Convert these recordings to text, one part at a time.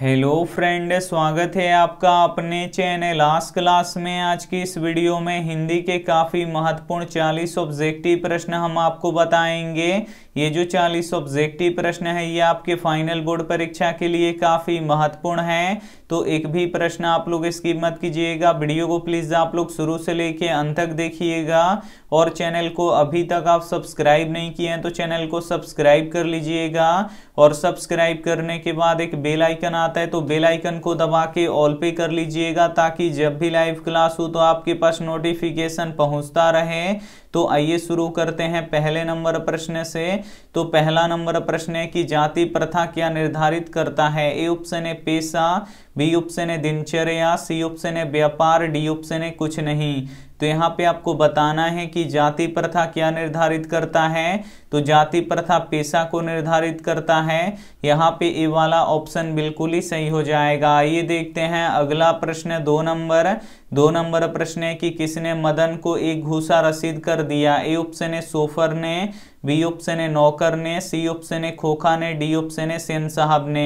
hello friend स्वागत है आपका अपने चैनल लास्ट क्लास में आज की इस वीडियो में हिंदी के काफ़ी महत्वपूर्ण 40 ऑब्जेक्टिव प्रश्न हम आपको बताएंगे ये जो चालीस ऑब्जेक्टिव प्रश्न है ये आपके फाइनल बोर्ड परीक्षा के लिए काफ़ी महत्वपूर्ण है तो एक भी प्रश्न आप लोग इसकी मत कीजिएगा वीडियो को प्लीज़ आप लोग शुरू से लेके अंत तक देखिएगा और चैनल को अभी तक आप सब्सक्राइब नहीं किए हैं तो चैनल को सब्सक्राइब कर लीजिएगा और सब्सक्राइब करने के बाद एक बेल आइकन आता है तो बेल आइकन को दबा के ऑल पे कर लीजिएगा ताकि जब भी लाइव क्लास हो तो आपके पास नोटिफिकेशन पहुंचता रहे तो आइए शुरू करते हैं पहले नंबर प्रश्न से तो पहला नंबर प्रश्न है कि जाति प्रथा क्या निर्धारित करता है ए ऑप्शन है पेशा बी ऑप्शन है दिनचर्या सी ऑप्शन है व्यापार डी ऑप्शन है कुछ नहीं तो यहाँ पे आपको बताना है कि जाति प्रथा क्या निर्धारित करता है तो जाति प्रथा पेशा को निर्धारित करता है यहाँ पे ये वाला ऑप्शन बिल्कुल ही सही हो जाएगा आइए देखते हैं अगला प्रश्न दो नंबर दो नंबर प्रश्न है कि किसने मदन को एक घूसा रसीद कर दिया ए ऑप्शन है सोफर ने बी ऑप्शन है नौकर ने सी ऑप्शन है खोखा ने डी ऑप्शन है सेन साहब ने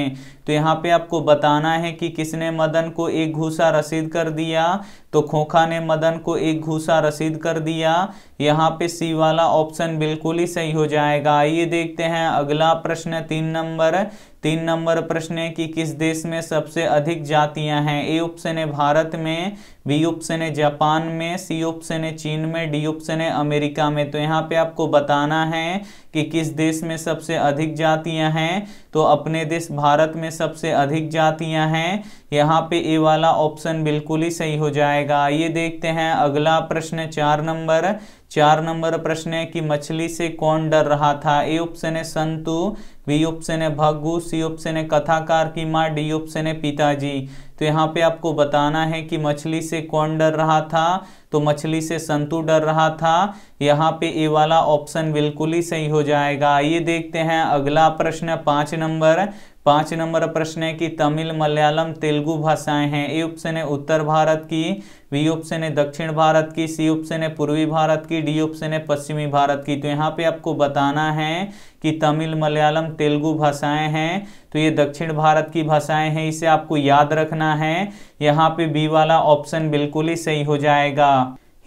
तो यहाँ पे आपको बताना है कि किसने मदन को एक घूसा रसीद कर दिया तो खोखा ने मदन को एक घूसा रसीद कर दिया यहाँ पे सी वाला ऑप्शन बिल्कुल ही सही हो जाएगा आइए देखते हैं अगला प्रश्न तीन नंबर तीन नंबर प्रश्न है कि किस देश में सबसे अधिक जातियां हैं ए ऑप्शन है भारत में बी ऑप्शन है जापान में सी ऑप्शन है चीन में डी ऑप्शन है अमेरिका में तो यहाँ पे आपको बताना है कि किस देश में सबसे अधिक जातियां हैं तो अपने देश भारत में सबसे अधिक जातियां हैं यहाँ पे ए वाला ऑप्शन बिल्कुल ही सही हो जाएगा ये देखते हैं अगला प्रश्न चार नंबर चार नंबर प्रश्न है कि मछली से कौन डर रहा था ए ऑप्शन है संतु बी ऑप्शन है भागू सी ऑप्शन है कथाकार की माँ डी ऑप्शन है पिताजी तो यहाँ पे आपको बताना है कि मछली से कौन डर रहा था तो मछली से संतु डर रहा था यहाँ पे ए वाला ऑप्शन बिल्कुल ही सही हो जाएगा ये देखते हैं अगला प्रश्न पाँच नंबर पाँच नंबर प्रश्न है कि तमिल मलयालम तेलुगु भाषाएं हैं ए ऑप्शन है उत्तर भारत की बी ऑप्शन है दक्षिण भारत की सी ऑप्शन है पूर्वी भारत की डी ऑप्शन है पश्चिमी भारत की तो यहाँ पे आपको बताना है कि तमिल मलयालम तेलुगु भाषाएं हैं तो ये दक्षिण भारत की भाषाएं हैं इसे आपको याद रखना है यहाँ पे बी वाला ऑप्शन बिल्कुल ही सही हो जाएगा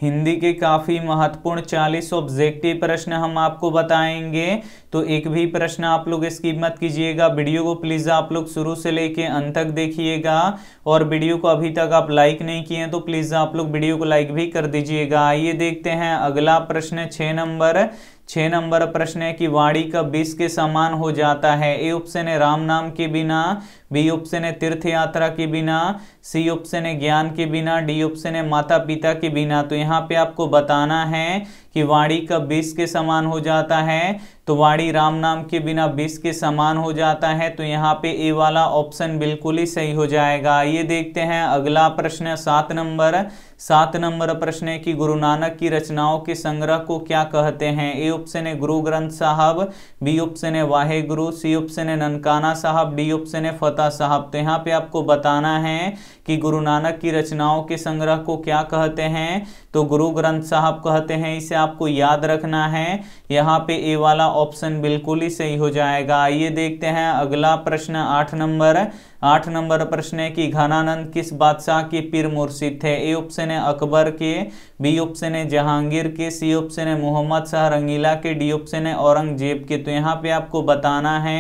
हिंदी के काफ़ी महत्वपूर्ण 40 ऑब्जेक्टिव प्रश्न हम आपको बताएंगे तो एक भी प्रश्न आप लोग स्किप मत कीजिएगा वीडियो को प्लीज़ आप लोग शुरू से लेके अंत तक देखिएगा और वीडियो को अभी तक आप लाइक नहीं किए तो प्लीज़ आप लोग वीडियो को लाइक भी कर दीजिएगा आइए देखते हैं अगला प्रश्न छ नंबर छ नंबर प्रश्न है कि वाणी का बीस के समान हो जाता है ए ऑप्शन है राम नाम के बिना बी ऑप्शन है तीर्थ यात्रा के बिना सी ऑप्शन है ज्ञान के बिना डी ऑप्शन है माता पिता के बिना तो यहाँ पे आपको बताना है कि वाणी का बीस के समान हो जाता है तो वाणी राम नाम के बिना बीस के समान हो जाता है तो यहाँ पे ए वाला ऑप्शन बिल्कुल ही सही हो जाएगा ये देखते हैं अगला प्रश्न सात नंबर सात नंबर प्रश्न है कि गुरु नानक की रचनाओं के संग्रह को क्या कहते हैं ए ऑप्शन है गुरु ग्रंथ साहब बी ऑप्शन है वाहे गुरु सी ऑप्शन है ननकाना साहब डी ऑप्शन है फतेह साहब तो यहाँ पे आपको बताना है कि गुरु नानक की रचनाओं के संग्रह को क्या कहते हैं तो गुरु ग्रंथ साहब कहते हैं इसे आपको याद रखना है यहाँ पे ए वाला ऑप्शन बिल्कुल ही सही हो जाएगा आइए देखते हैं अगला प्रश्न आठ नंबर आठ नंबर प्रश्न है कि घनानंद किस बादशाह के पीर मुर्शिद थे ए ऑप्शन है अकबर के बी ऑप्शन है जहांगीर के सी ऑप्शन है मोहम्मद शाह रंगीला के डी ऑप्शन है औरंगजेब के तो यहाँ पे आपको बताना है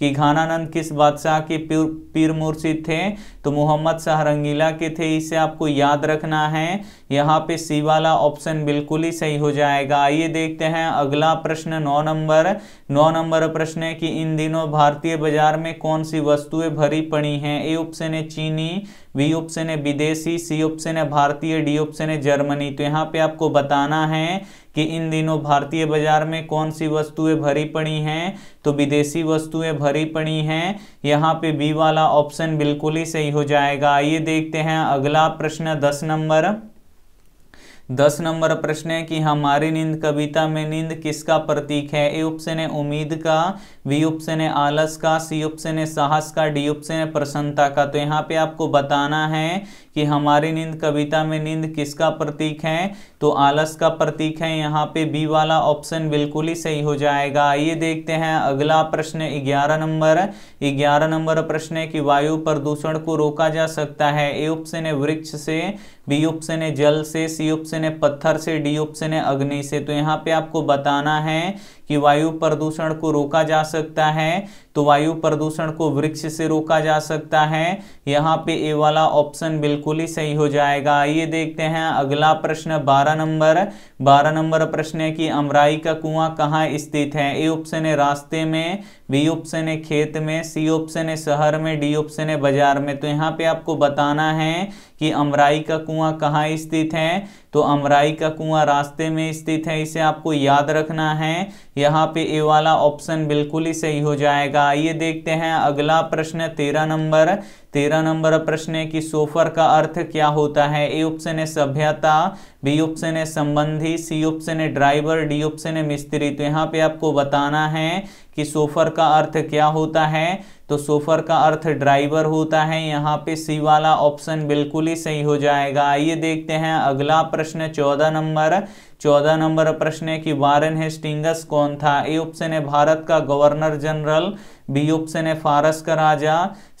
कि घनानंद किस बादशाह के पीर पीर मुर्शिद थे तो मोहम्मद शाह रंगीला के थे इसे आपको याद रखना है यहाँ पे सी वाला ऑप्शन बिल्कुल ही सही हो जाएगा आइए देखते हैं अगला प्रश्न नौ नंबर नौ नंबर प्रश्न है कि इन दिनों भारतीय बाजार में कौन सी वस्तुएं भरी पड़ी हैं ए ऑप्शन है चीनी बी ऑप्शन है विदेशी सी ऑप्शन है भारतीय डी ऑप्शन है जर्मनी तो यहाँ पे आपको बताना है कि इन दिनों भारतीय बाजार में कौन सी वस्तुएं भरी पड़ी हैं तो विदेशी वस्तुएं भरी पड़ी हैं यहाँ पे बी वाला ऑप्शन बिल्कुल ही सही हो जाएगा आइए देखते हैं अगला प्रश्न दस नंबर दस नंबर प्रश्न है कि हमारी नींद कविता में नींद किसका प्रतीक है ए ऑप्शन है उम्मीद का बी ऑप्शन है आलस का सी ऑप्शन है साहस का डी ऑप्शन है प्रसन्नता का तो यहाँ पे आपको बताना है कि हमारी नींद कविता में नींद किसका प्रतीक है तो आलस का प्रतीक है यहाँ पे बी वाला ऑप्शन बिल्कुल ही सही हो जाएगा आइए देखते हैं अगला प्रश्न ग्यारह नंबर ग्यारह नंबर प्रश्न है कि वायु प्रदूषण को रोका जा सकता है ए ऑप्शन है वृक्ष से बी ऑप्शन है जल से सी ऑप्शन है पत्थर से डी ऑप्शन है अग्नि से तो यहाँ पे आपको बताना है कि वायु प्रदूषण को रोका जा सकता है तो वायु प्रदूषण को वृक्ष से रोका जा सकता है यहाँ पे ए वाला ऑप्शन बिल्कुल ही सही हो जाएगा आइए देखते हैं अगला प्रश्न बारह नंबर बारह नंबर प्रश्न है कि अमराई का कुआं कहाँ स्थित है ए ऑप्शन है रास्ते में बी ऑप्शन है खेत में सी ऑप्शन है शहर में डी ऑप्शन है बाजार में तो यहाँ पे आपको बताना है कि अमराई का कुआं कहाँ स्थित है तो अमराई का कुआं रास्ते में स्थित है इसे आपको याद रखना है यहाँ पे ए वाला ऑप्शन बिल्कुल ही सही हो जाएगा आइए देखते हैं अगला प्रश्न तेरह नंबर तेरह नंबर प्रश्न है कि सोफर का अर्थ क्या होता है ए ऑप्शन है सभ्यता बी ऑप्शन है संबंधी सी ऑप्शन है ड्राइवर डी ऑप्शन है मिस्त्री तो यहाँ पे आपको बताना है कि सोफर का अर्थ क्या होता है तो सोफर का अर्थ ड्राइवर होता है यहाँ पे सी वाला ऑप्शन बिल्कुल ही सही हो जाएगा आइए देखते हैं अगला प्रश्न चौदह नंबर चौदह नंबर प्रश्न है कि वारन हेस्टिंगस कौन था ए ऑप्शन है भारत का गवर्नर जनरल बी ऑप्शन है फारस का राजा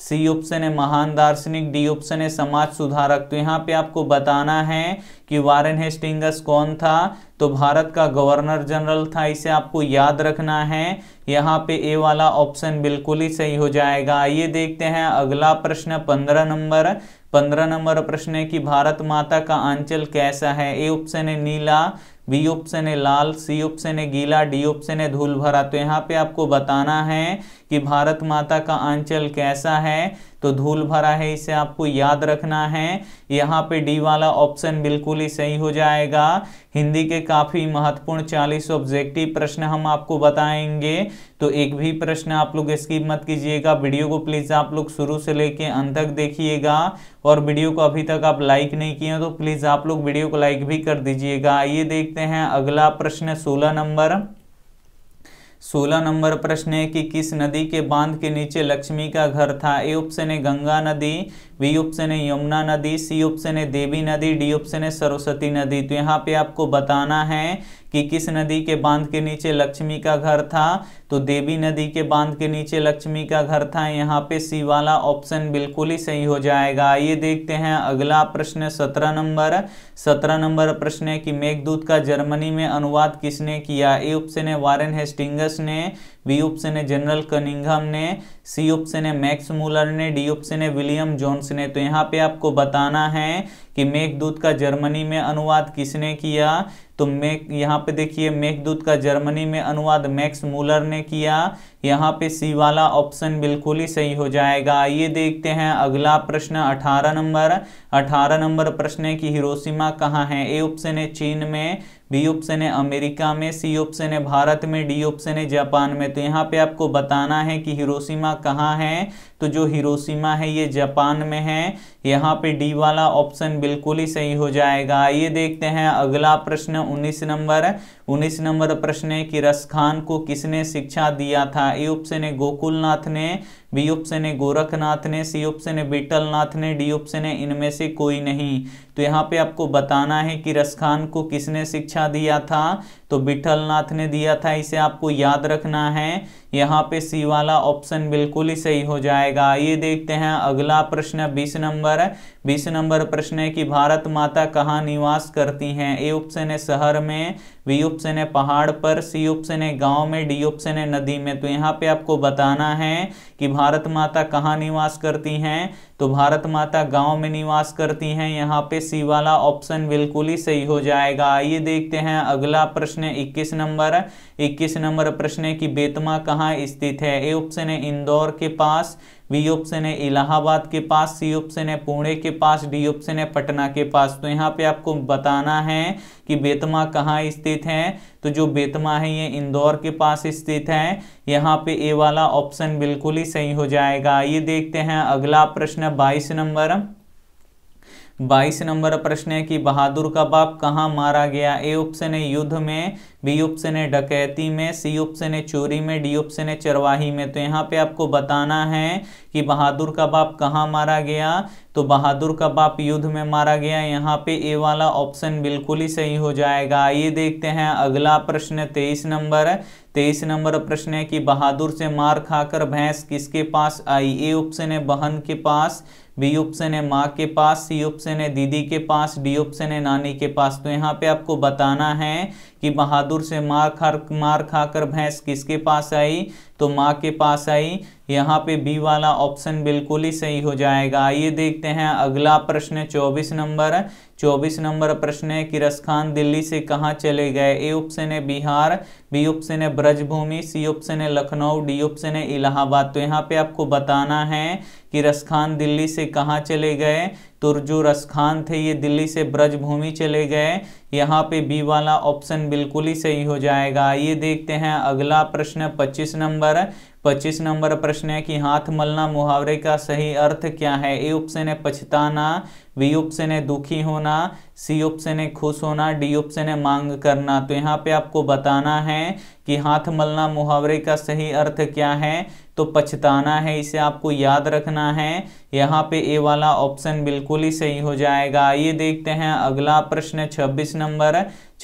सी ऑप्शन है महान दार्शनिक डी ऑप्शन है समाज सुधारक तो यहाँ पे आपको बताना है कि वारन हेस्टिंगस कौन था तो भारत का गवर्नर जनरल था इसे आपको याद रखना है यहाँ पे ए वाला ऑप्शन बिल्कुल ही सही हो जाएगा ये देखते हैं अगला प्रश्न पंद्रह नंबर पंद्रह नंबर प्रश्न है कि भारत माता का आंचल कैसा है ए ऑप्शन है नीला बी ऑप्शन है लाल सी ऑप्शन है गीला डी ऑप्शन है धूल भरा तो यहाँ पे आपको बताना है कि भारत माता का आंचल कैसा है तो धूल भरा है इसे आपको याद रखना है यहाँ पे डी वाला ऑप्शन बिल्कुल ही सही हो जाएगा हिंदी के काफ़ी महत्वपूर्ण 40 ऑब्जेक्टिव प्रश्न हम आपको बताएंगे तो एक भी प्रश्न आप लोग स्किप मत कीजिएगा वीडियो को प्लीज़ आप लोग शुरू से लेके अंत तक देखिएगा और वीडियो को अभी तक आप लाइक नहीं किए तो प्लीज़ आप लोग वीडियो को लाइक भी कर दीजिएगा आइए देखते हैं अगला प्रश्न सोलह नंबर सोलह नंबर प्रश्न है कि किस नदी के बांध के नीचे लक्ष्मी का घर था ए ऑप्शन है गंगा नदी वी ऑप्शन है यमुना नदी सी ऑप्शन है देवी नदी डी ऑप्शन है सरस्वती नदी तो यहाँ पे आपको बताना है कि किस नदी के बांध के नीचे लक्ष्मी का घर था तो देवी नदी के बांध के नीचे लक्ष्मी का घर था यहाँ पे सी वाला ऑप्शन बिल्कुल ही सही हो जाएगा ये देखते हैं अगला प्रश्न सत्रह नंबर सत्रह नंबर प्रश्न है कि मेघदूत का जर्मनी में अनुवाद किसने किया ए ऑप्शन है वारेन हेस्टिंगस ने बी ऑप्शन है जनरल कनिंगम ने सी ऑप्शन है मैक्स मूलर ने डी ऑप्शन है विलियम जोन्स ने तो यहाँ पे आपको बताना है कि मेघदूत का जर्मनी में अनुवाद किसने किया तो मेक यहाँ पे देखिए मेघदूत का जर्मनी में अनुवाद मैक्स मूलर ने किया यहाँ पे सी वाला ऑप्शन बिल्कुल ही सही हो जाएगा आइए देखते हैं अगला प्रश्न 18 नंबर 18 नंबर प्रश्न है कि हिरोशिमा कहाँ है ए ऑप्शन है चीन में बी ऑप्शन है अमेरिका में सी ऑप्शन है भारत में डी ऑप्शन है जापान में तो यहाँ पे आपको बताना है कि हिरोशिमा कहाँ है तो जो हिरोशिमा है ये जापान में है यहाँ पे डी वाला ऑप्शन बिल्कुल ही सही हो जाएगा ये देखते हैं अगला प्रश्न 19 नंबर 19 नंबर प्रश्न है कि रसखान को किसने शिक्षा दिया था ए ऑप्शन है गोकुलनाथ ने बी ऑप्शन है गोरखनाथ ने सी ऑप्शन है नाथ ने डी ऑप्शन है इनमें से कोई नहीं तो यहाँ पे आपको बताना है कि रसखान को किसने शिक्षा दिया था तो नाथ ने दिया था इसे आपको याद रखना है यहाँ पे सी वाला ऑप्शन बिल्कुल ही सही हो जाएगा ये देखते हैं अगला प्रश्न बीस नंबर बीस नंबर प्रश्न है कि भारत माता कहाँ निवास करती हैं ए ऑप्शन है शहर में बी ऑप्शन है पहाड़ पर सी ऑप्शन है गांव में डी ऑप्शन है नदी में तो यहाँ पे आपको बताना है कि भारत माता कहाँ निवास करती हैं तो भारत माता गांव में निवास करती हैं यहाँ पे सी वाला ऑप्शन बिल्कुल ही सही हो जाएगा आइए देखते हैं अगला प्रश्न है इक्कीस नंबर इक्कीस नंबर प्रश्न है कि बेतमा कहाँ स्थित है ए ऑप्शन है इंदौर के पास बी ऑप्शन है इलाहाबाद के पास सी ऑप्शन है पुणे के पास डी ऑप्शन है पटना के पास तो यहाँ पे आपको बताना है कि बेतमा कहाँ स्थित है तो जो बेतमा है ये इंदौर के पास स्थित है यहाँ पे ए वाला ऑप्शन बिल्कुल ही सही हो जाएगा ये देखते हैं अगला प्रश्न बाईस नंबर बाईस नंबर प्रश्न है कि बहादुर का बाप कहाँ मारा गया ए ऑप्शन है युद्ध में बी ऑप्शन है डकैती में सी ऑप्शन है चोरी में डी ऑप्शन है चरवाही में तो यहाँ पे आपको बताना है कि बहादुर का बाप कहाँ मारा गया तो बहादुर का बाप युद्ध में मारा गया यहाँ पे ए वाला ऑप्शन बिल्कुल ही सही हो जाएगा ये देखते हैं अगला प्रश्न तेईस नंबर तेईस नंबर प्रश्न है कि बहादुर से मार खाकर भैंस किसके पास आई ए ऑप्शन है बहन के पास बी ऑप्शन है माँ के पास सी ऑप्शन है दीदी के पास डी ऑप्शन है नानी के पास तो यहाँ पे आपको बताना है कि बहादुर दूर से मार खा मार खाकर भैंस किसके पास आई तो माँ के पास आई यहाँ पे बी वाला ऑप्शन बिल्कुल ही सही हो जाएगा आइए देखते हैं अगला प्रश्न चौबीस नंबर चौबीस नंबर प्रश्न है कि रसखान दिल्ली से कहाँ चले गए ए ऑप्शन है बिहार बी ऑप्शन है ब्रजभूमि सी ऑप्शन है लखनऊ डी ऑप्शन है इलाहाबाद तो यहाँ पे आपको बताना है कि रसखान दिल्ली से कहाँ चले गए तो जो रसखान थे ये दिल्ली से ब्रजभूमि चले गए यहाँ पे बी वाला ऑप्शन बिल्कुल ही सही हो जाएगा आइए देखते हैं अगला प्रश्न पच्चीस नंबर नंबर पच्चीस नंबर प्रश्न है कि हाथ मलना मुहावरे का सही अर्थ क्या है ए ऑप्शन है पछताना वी ऑप्शन है दुखी होना सी ऑप्शन है खुश होना डी ऑप्शन है मांग करना तो यहाँ पे आपको बताना है कि हाथ मलना मुहावरे का सही अर्थ क्या है तो पछताना है इसे आपको याद रखना है यहाँ पे ए वाला ऑप्शन बिल्कुल ही सही हो जाएगा आइए देखते हैं अगला प्रश्न 26 नंबर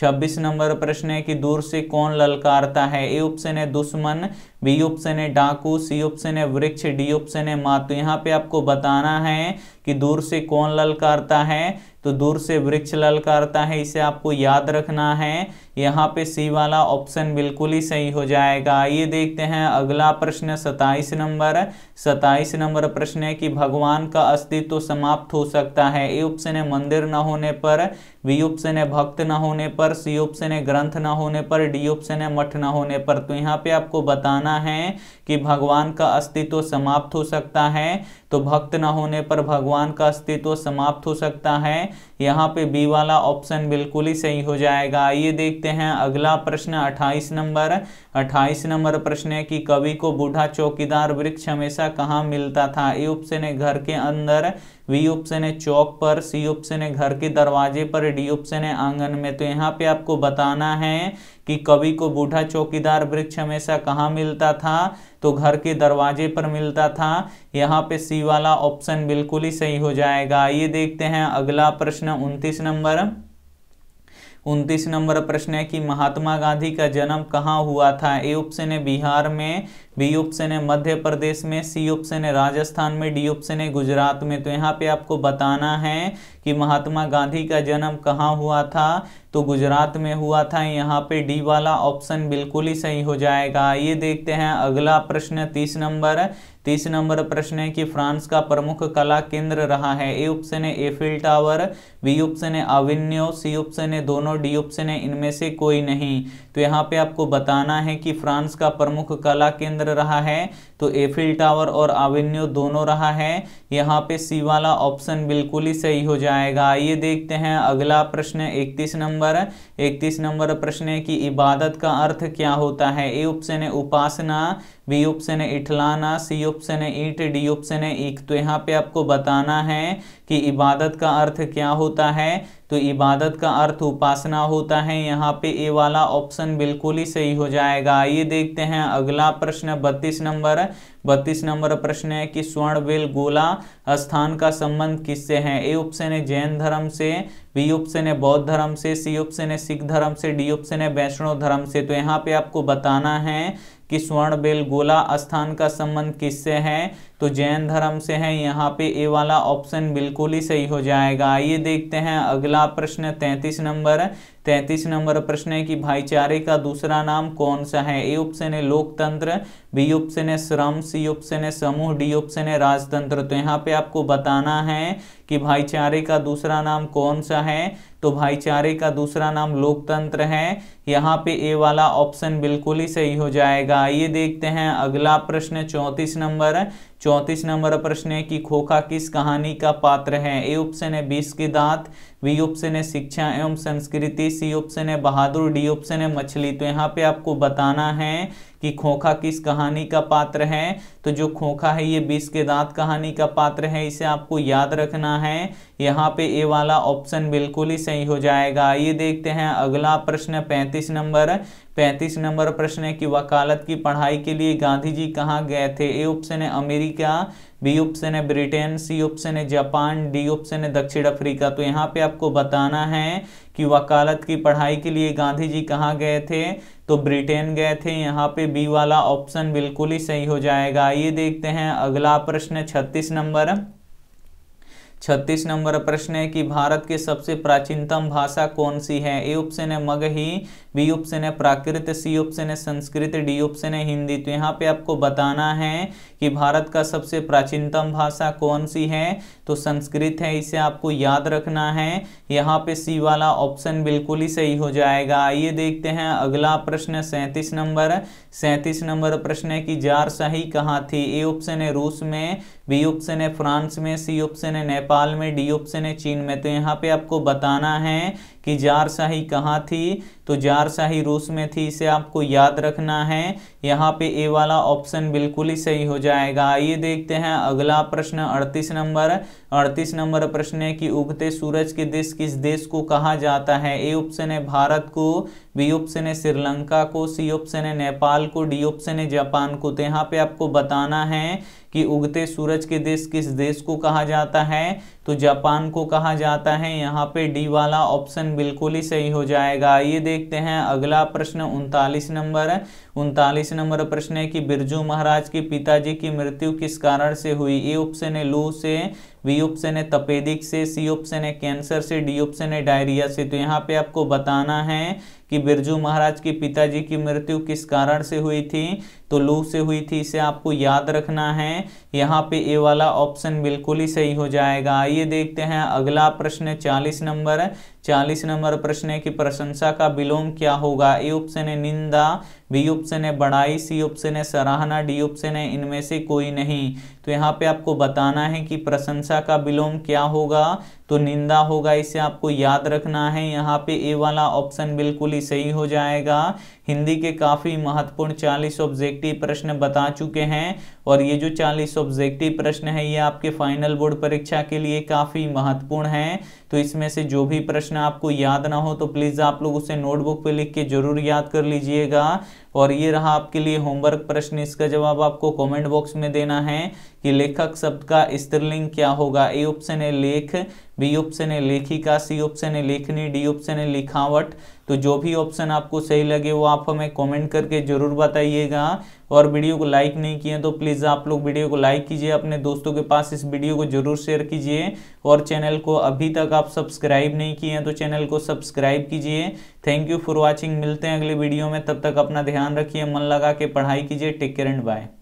26 नंबर प्रश्न है कि दूर से कौन ललकारता है ए ऑप्शन है दुश्मन बी ऑप्शन है डाकू सी ऑप्शन है वृक्ष डी ऑप्शन है मातु तो यहाँ पे आपको बताना है कि दूर से कौन ललकारता है तो दूर से वृक्ष ललकारता है इसे आपको याद रखना है यहाँ पे सी वाला ऑप्शन बिल्कुल ही सही हो जाएगा ये देखते हैं अगला प्रश्न सताइस नंबर सताइस नंबर प्रश्न है कि भगवान का अस्तित्व तो समाप्त हो सकता है ए ऑप्शन है मंदिर न होने पर बी ऑप्शन है भक्त न होने पर सी ऑप्शन है ग्रंथ न होने पर डी ऑप्शन है मठ न होने पर तो यहाँ पे आपको बताना है कि भगवान का अस्तित्व समाप्त हो सकता है तो भक्त न होने पर भगवान का अस्तित्व समाप्त हो सकता है यहाँ पे बी वाला ऑप्शन बिल्कुल ही सही हो जाएगा आइए देखते हैं अगला प्रश्न 28 नंबर 28 नंबर प्रश्न है कि कवि को बूढ़ा चौकीदार वृक्ष हमेशा कहाँ मिलता था ए ऑप्शन है घर के अंदर वी ऑप्शन है चौक पर सी ऑप्शन है घर के दरवाजे पर डी ऑप्शन है आंगन में तो यहाँ पे आपको बताना है कि कवि को बूढ़ा चौकीदार वृक्ष हमेशा कहाँ मिलता था तो घर के दरवाजे पर मिलता था यहाँ पे सी वाला ऑप्शन बिल्कुल ही सही हो जाएगा ये देखते हैं अगला प्रश्न उनतीस नंबर उनतीस नंबर प्रश्न है कि महात्मा गांधी का जन्म कहाँ हुआ था ए ऑप्शन है बिहार में बी ऑप्शन है मध्य प्रदेश में सी ऑप्शन है राजस्थान में डी ऑप्शन है गुजरात में तो यहाँ पे आपको बताना है कि महात्मा गांधी का जन्म कहाँ हुआ था तो गुजरात में हुआ था यहाँ पे डी वाला ऑप्शन बिल्कुल ही सही हो जाएगा ये देखते हैं अगला प्रश्न तीस नंबर तीस नंबर प्रश्न है कि फ्रांस का प्रमुख कला केंद्र रहा है ए ऑप्शन है एफिल टावर बी ऑप्शन है अविन्यो सी ऑप्शन है दोनों डी ऑप्शन है इनमें से कोई नहीं तो यहाँ पे आपको बताना है कि फ्रांस का प्रमुख कला केंद्र रहा है तो एफिल टावर और अविन्यो दोनों रहा है यहाँ पे सी वाला ऑप्शन बिल्कुल ही सही हो जाएगा आइए देखते हैं अगला प्रश्न इकतीस नंबर इकतीस नंबर प्रश्न है कि इबादत का अर्थ क्या होता है ए ऑप्शन है उपासना बी ऑप्शन है इठलाना सी ऑप्शन है ईट डी ऑप्शन है एक तो यहाँ पे आपको बताना है कि इबादत का अर्थ क्या होता है तो इबादत का अर्थ उपासना होता है यहाँ पे ए वाला ऑप्शन बिल्कुल ही सही हो जाएगा आइए देखते हैं अगला प्रश्न बत्तीस नंबर बत्तीस नंबर प्रश्न है कि स्वर्ण बेल गोला स्थान का संबंध किससे है ए ऑप्शन है जैन धर्म से बी ऑप्शन है बौद्ध धर्म से सी ऑप्शन है सिख धर्म से डी ऑप्शन है वैष्णव धर्म से तो यहाँ पे आपको बताना है कि स्वर्ण बेल गोला स्थान का संबंध किससे है तो जैन धर्म से है यहाँ पे ए वाला ऑप्शन बिल्कुल ही सही हो जाएगा आइए देखते हैं अगला प्रश्न तैतीस नंबर तैतीस नंबर प्रश्न है कि भाईचारे का दूसरा नाम कौन सा है ए ऑप्शन है लोकतंत्र बी ऑप्शन है श्रम सी ऑप्शन है समूह डी ऑप्शन है राजतंत्र तो यहाँ पे आपको बताना है कि भाईचारे का दूसरा नाम कौन सा है तो भाईचारे का दूसरा नाम लोकतंत्र है यहाँ पे ए वाला ऑप्शन बिल्कुल ही सही हो जाएगा आइए देखते हैं अगला प्रश्न चौंतीस नंबर चौंतीस नंबर प्रश्न है कि खोखा किस कहानी का पात्र है ए ऑप्शन है बीस के दांत वी ऑप्शन है शिक्षा एवं संस्कृति सी ऑप्शन है बहादुर डी ऑप्शन है मछली तो यहाँ पे आपको बताना है कि खोखा किस कहानी का पात्र है तो जो खोखा है ये बीस के दांत कहानी का पात्र है इसे आपको याद रखना है यहाँ पे ए वाला ऑप्शन बिल्कुल ही सही हो जाएगा ये देखते हैं अगला प्रश्न पैंतीस नंबर पैंतीस नंबर प्रश्न है कि वकालत की पढ़ाई के लिए गांधी जी कहाँ गए थे ए ऑप्शन है अमेरिका बी ऑप्शन है ब्रिटेन सी ऑप्शन है जापान डी ऑप्शन है दक्षिण अफ्रीका तो यहाँ पे आपको बताना है कि वकालत की पढ़ाई के लिए गांधी जी कहाँ गए थे तो ब्रिटेन गए थे यहाँ पे बी वाला ऑप्शन बिल्कुल ही सही हो जाएगा आइए देखते हैं अगला प्रश्न छत्तीस नंबर छत्तीस नंबर प्रश्न है कि भारत की सबसे प्राचीनतम भाषा कौन सी है ए ऑप्शन है मगही बी ऑप्शन है प्राकृत सी ऑप्शन है संस्कृत डी ऑप्शन है हिंदी तो यहाँ पे आपको बताना है कि भारत का सबसे प्राचीनतम भाषा कौन सी है तो संस्कृत है इसे आपको याद रखना है यहाँ पे सी वाला ऑप्शन बिल्कुल ही सही हो जाएगा आइए देखते हैं अगला प्रश्न सैंतीस नंबर सैंतीस नंबर प्रश्न है कि जारशाही कहाँ थी ए ऑप्शन है रूस में बी ऑप्शन है फ्रांस में सी ऑप्शन है नेपाल में डी ऑप्शन है चीन में तो यहाँ पे आपको बताना है कि जारशाही कहाँ थी तो जारशाही रूस में थी इसे आपको याद रखना है यहाँ पे ए वाला ऑप्शन बिल्कुल ही सही हो जाएगा आइए देखते हैं अगला प्रश्न अड़तीस नंबर अड़तीस नंबर प्रश्न है कि उगते सूरज के देश किस देश को कहा जाता है ए ऑप्शन है भारत को बी ऑप्शन है श्रीलंका को सी ऑप्शन है नेपाल को डी ऑप्शन है जापान को तो यहाँ पे आपको बताना है कि उगते सूरज के देश किस देश को कहा जाता है तो जापान को कहा जाता है यहाँ पे डी वाला ऑप्शन बिल्कुल ही सही हो जाएगा ये देखते हैं अगला प्रश्न उनतालीस नंबर है उनतालीस नंबर प्रश्न है कि बिरजू महाराज के पिताजी की मृत्यु किस कारण से हुई ए ऑप्शन है लू से बी ऑप्शन है तपेदिक से सी ऑप्शन है कैंसर से डी ऑप्शन है डायरिया से तो यहाँ पे आपको बताना है कि बिरजू महाराज के पिताजी की मृत्यु किस कारण से हुई थी तो लू से हुई थी इसे आपको याद रखना है यहाँ पे ए वाला ऑप्शन बिल्कुल ही सही हो जाएगा आइए देखते हैं अगला प्रश्न चालीस नंबर चालीस नंबर प्रश्न है कि प्रशंसा का विलोम क्या होगा ए ऑप्शन है निंदा बी ऑप्शन है बड़ाई सी ऑप्शन है सराहना डी ऑप्शन है इनमें से कोई नहीं तो यहाँ पे आपको बताना है कि प्रशंसा का विलोम क्या होगा तो निंदा होगा इसे आपको याद रखना है यहाँ पे ए वाला ऑप्शन बिल्कुल ही सही हो जाएगा हिंदी के काफ़ी महत्वपूर्ण चालीस ऑब्जेक्टिव प्रश्न बता चुके हैं और ये जो चालीस ऑब्जेक्टिव प्रश्न है ये आपके फाइनल बोर्ड परीक्षा के लिए काफ़ी महत्वपूर्ण है तो इसमें से जो भी प्रश्न आपको याद ना हो तो प्लीज़ आप लोग उसे नोटबुक पे लिख के जरूर याद कर लीजिएगा और ये रहा आपके लिए होमवर्क प्रश्न इसका जवाब आपको कमेंट बॉक्स में देना है कि लेखक शब्द का स्त्रीलिंग क्या होगा ए ऑप्शन है लेख बी ऑप्शन है लेखिका सी ऑप्शन है लेखनी डी ऑप्शन है लिखावट तो जो भी ऑप्शन आपको सही लगे वो आप हमें कमेंट करके जरूर बताइएगा और वीडियो को लाइक नहीं किए तो प्लीज़ आप लोग वीडियो को लाइक कीजिए अपने दोस्तों के पास इस वीडियो को जरूर शेयर कीजिए और चैनल को अभी तक आप सब्सक्राइब नहीं किए हैं तो चैनल को सब्सक्राइब कीजिए थैंक यू फॉर वॉचिंग मिलते हैं अगले वीडियो में तब तक अपना ध्यान रखिए मन लगा के पढ़ाई कीजिए टेक केयर एंड बाय